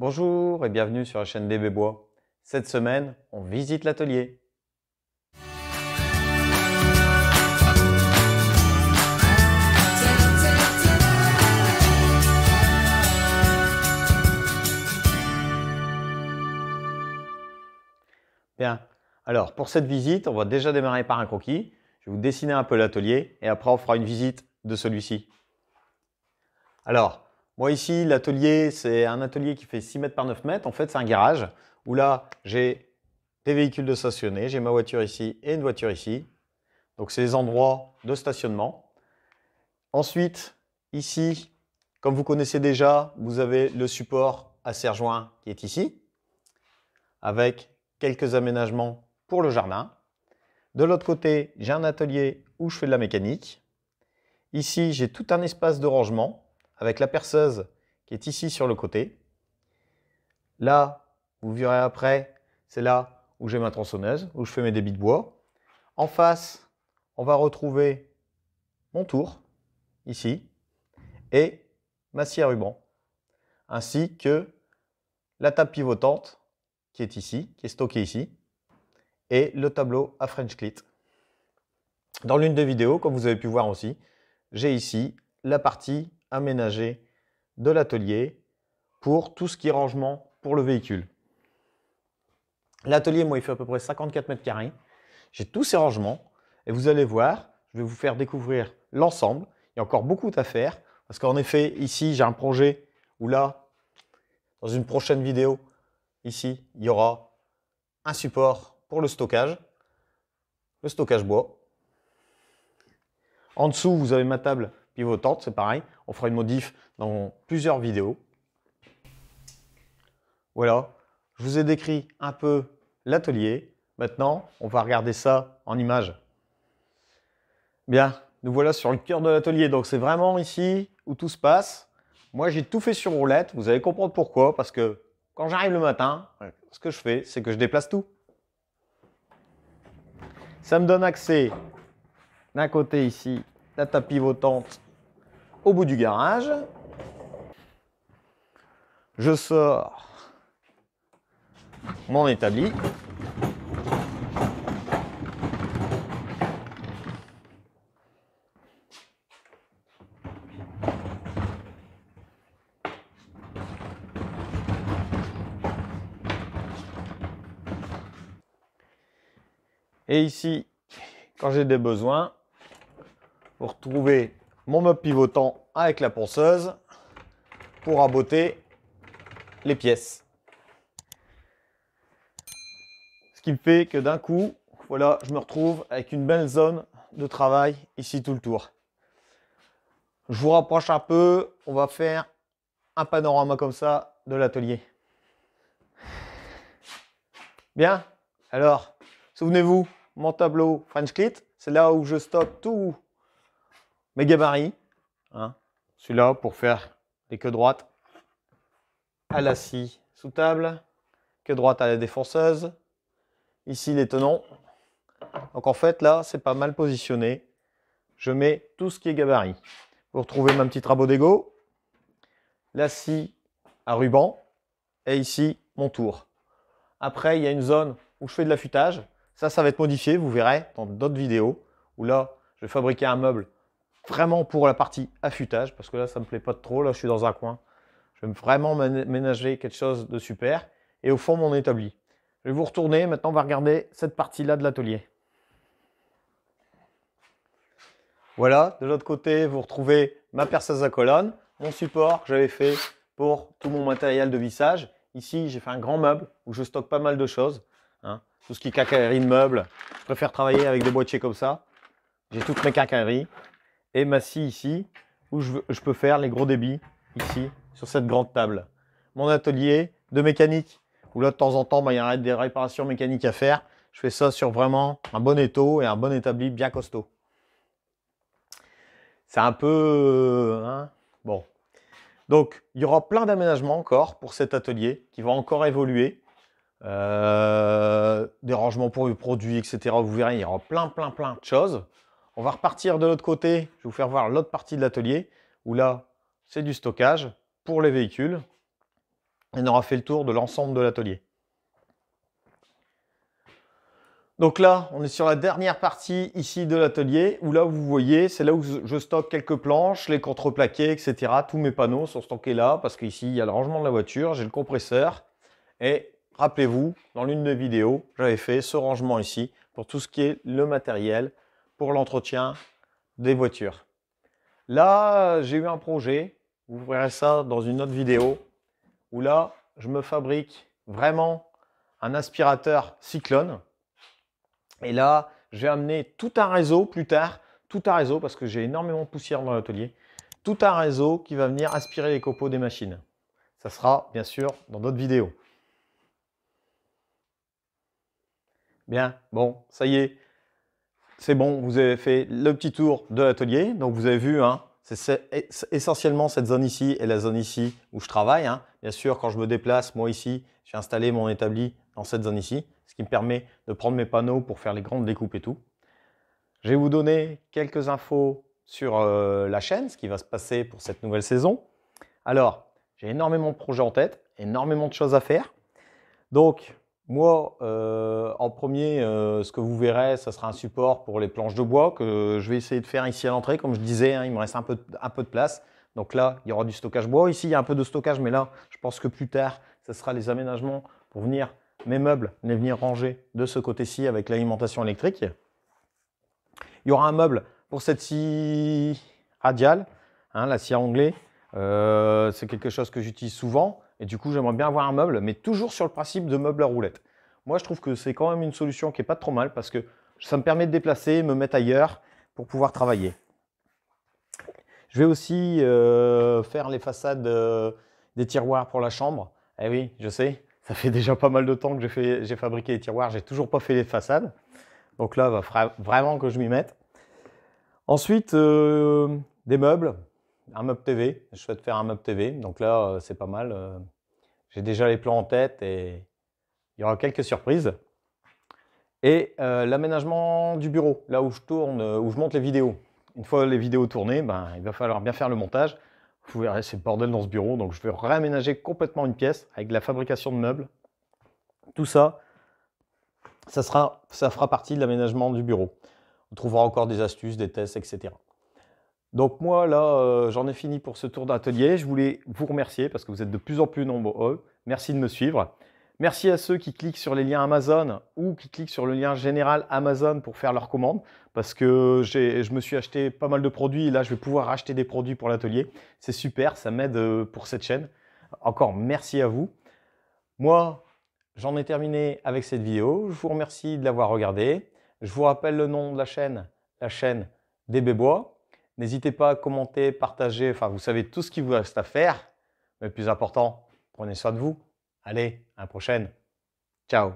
Bonjour et bienvenue sur la chaîne des Bois. Cette semaine, on visite l'atelier. Bien, alors pour cette visite, on va déjà démarrer par un croquis. Je vais vous dessiner un peu l'atelier et après on fera une visite de celui-ci. Alors, moi ici, l'atelier, c'est un atelier qui fait 6 mètres par 9 mètres. En fait, c'est un garage où là, j'ai des véhicules de stationner, j'ai ma voiture ici et une voiture ici. Donc, c'est les endroits de stationnement. Ensuite, ici, comme vous connaissez déjà, vous avez le support à serre qui est ici, avec quelques aménagements pour le jardin. De l'autre côté, j'ai un atelier où je fais de la mécanique. Ici, j'ai tout un espace de rangement avec la perceuse qui est ici sur le côté. Là, vous verrez après, c'est là où j'ai ma tronçonneuse, où je fais mes débits de bois. En face, on va retrouver mon tour, ici, et ma scie à ruban, ainsi que la table pivotante qui est ici, qui est stockée ici, et le tableau à French Clit. Dans l'une des vidéos, comme vous avez pu voir aussi, j'ai ici la partie aménager de l'atelier pour tout ce qui est rangement pour le véhicule. L'atelier, moi, il fait à peu près 54 mètres carrés. J'ai tous ces rangements et vous allez voir, je vais vous faire découvrir l'ensemble. Il y a encore beaucoup à faire parce qu'en effet, ici, j'ai un projet où là, dans une prochaine vidéo, ici, il y aura un support pour le stockage, le stockage bois. En dessous, vous avez ma table pivotante, c'est pareil. On fera une modif dans plusieurs vidéos. Voilà, je vous ai décrit un peu l'atelier. Maintenant, on va regarder ça en image. Bien, nous voilà sur le cœur de l'atelier. Donc c'est vraiment ici où tout se passe. Moi, j'ai tout fait sur roulette. Vous allez comprendre pourquoi. Parce que quand j'arrive le matin, ce que je fais, c'est que je déplace tout. Ça me donne accès d'un côté ici, la tapis pivotante au bout du garage. Je sors mon établi. Et ici, quand j'ai des besoins, pour trouver mon meuble pivotant avec la ponceuse pour raboter les pièces. Ce qui me fait que d'un coup, voilà, je me retrouve avec une belle zone de travail ici tout le tour. Je vous rapproche un peu, on va faire un panorama comme ça de l'atelier. Bien, alors, souvenez-vous, mon tableau French Clit, c'est là où je stoppe tout mes gabarits. Hein, celui-là pour faire les queues droites à la scie sous table, queue droite à la défonceuse. Ici, les tenons. Donc en fait, là, c'est pas mal positionné. Je mets tout ce qui est gabarit. Vous retrouvez ma petite rabot d'ego, la scie à ruban, et ici, mon tour. Après, il y a une zone où je fais de l'affûtage. Ça, ça va être modifié, vous verrez dans d'autres vidéos, où là, je vais fabriquer un meuble vraiment pour la partie affûtage, parce que là, ça me plaît pas trop. Là, je suis dans un coin. Je vais vraiment ménager quelque chose de super. Et au fond, mon établi. Je vais vous retourner. Maintenant, on va regarder cette partie-là de l'atelier. Voilà, de l'autre côté, vous retrouvez ma perceuse à colonne, mon support que j'avais fait pour tout mon matériel de vissage. Ici, j'ai fait un grand meuble où je stocke pas mal de choses. Hein. Tout ce qui est cacaillerie de meubles. Je préfère travailler avec des boîtiers comme ça. J'ai toutes mes cacailleries et ma scie ici, où je, peux faire les gros débits ici, sur cette grande table. Mon atelier de mécanique, où là de temps en temps, bah, il y a des réparations mécaniques à faire. Je fais ça sur vraiment un bon étau et un bon établi bien costaud. C'est un peu... Euh, hein, bon. Donc, il y aura plein d'aménagements encore pour cet atelier qui va encore évoluer. Euh, des rangements pour les produits, etc. Vous verrez, il y aura plein, plein, plein de choses. On va repartir de l'autre côté. Je vais vous faire voir l'autre partie de l'atelier où là, c'est du stockage pour les véhicules. on aura fait le tour de l'ensemble de l'atelier. Donc là, on est sur la dernière partie ici de l'atelier où là, vous voyez, c'est là où je stocke quelques planches, les contreplaqués, etc. Tous mes panneaux sont stockés là parce qu'ici, il y a le rangement de la voiture, j'ai le compresseur. Et rappelez-vous, dans l'une des vidéos, j'avais fait ce rangement ici pour tout ce qui est le matériel l'entretien des voitures. Là, j'ai eu un projet, vous verrez ça dans une autre vidéo, où là, je me fabrique vraiment un aspirateur cyclone. Et là, j'ai amené tout un réseau plus tard, tout un réseau, parce que j'ai énormément de poussière dans l'atelier, tout un réseau qui va venir aspirer les copeaux des machines. Ça sera bien sûr dans d'autres vidéos. Bien, bon, ça y est, c'est bon, vous avez fait le petit tour de l'atelier. Donc vous avez vu, hein, c'est essentiellement cette zone ici et la zone ici où je travaille. Hein. Bien sûr, quand je me déplace, moi ici, j'ai installé mon établi dans cette zone ici, ce qui me permet de prendre mes panneaux pour faire les grandes découpes et tout. Je vais vous donner quelques infos sur euh, la chaîne, ce qui va se passer pour cette nouvelle saison. Alors, j'ai énormément de projets en tête, énormément de choses à faire. Donc, moi, euh, en premier, euh, ce que vous verrez, ça sera un support pour les planches de bois que je vais essayer de faire ici à l'entrée. Comme je disais, hein, il me reste un peu, de place. Donc là, il y aura du stockage bois. Ici, il y a un peu de stockage, mais là, je pense que plus tard, ce sera les aménagements pour venir mes meubles, les venir ranger de ce côté-ci avec l'alimentation électrique. Il y aura un meuble pour cette scie radiale, hein, la scie à euh, C'est quelque chose que j'utilise souvent. Et du coup, j'aimerais bien avoir un meuble, mais toujours sur le principe de meuble à roulette. Moi, je trouve que c'est quand même une solution qui n'est pas trop mal parce que ça me permet de déplacer, me mettre ailleurs pour pouvoir travailler. Je vais aussi euh, faire les façades euh, des tiroirs pour la chambre. Eh oui, je sais, ça fait déjà pas mal de temps que j'ai fabriqué les tiroirs, j'ai toujours pas fait les façades. Donc là, va vraiment que je m'y mette. Ensuite, euh, des meubles un meuble TV. Je souhaite faire un meuble TV. Donc là, euh, c'est pas mal. Euh. J'ai déjà les plans en tête et il y aura quelques surprises. Et euh, l'aménagement du bureau, là où je tourne, où je monte les vidéos. Une fois les vidéos tournées, ben, il va falloir bien faire le montage. Vous verrez, c'est le bordel dans ce bureau. Donc je vais réaménager complètement une pièce avec la fabrication de meubles. Tout ça, ça, sera, ça fera partie de l'aménagement du bureau. On trouvera encore des astuces, des tests, etc. Donc moi, là, euh, j'en ai fini pour ce tour d'atelier. Je voulais vous remercier parce que vous êtes de plus en plus nombreux. Merci de me suivre. Merci à ceux qui cliquent sur les liens Amazon ou qui cliquent sur le lien général Amazon pour faire leur commande parce que je me suis acheté pas mal de produits et là, je vais pouvoir acheter des produits pour l'atelier. C'est super, ça m'aide euh, pour cette chaîne. Encore merci à vous. Moi, j'en ai terminé avec cette vidéo. Je vous remercie de l'avoir regardée. Je vous rappelle le nom de la chaîne, la chaîne des Bébois. N'hésitez pas à commenter, partager. Enfin, vous savez tout ce qu'il vous reste à faire. Mais le plus important, prenez soin de vous. Allez, à la prochaine. Ciao.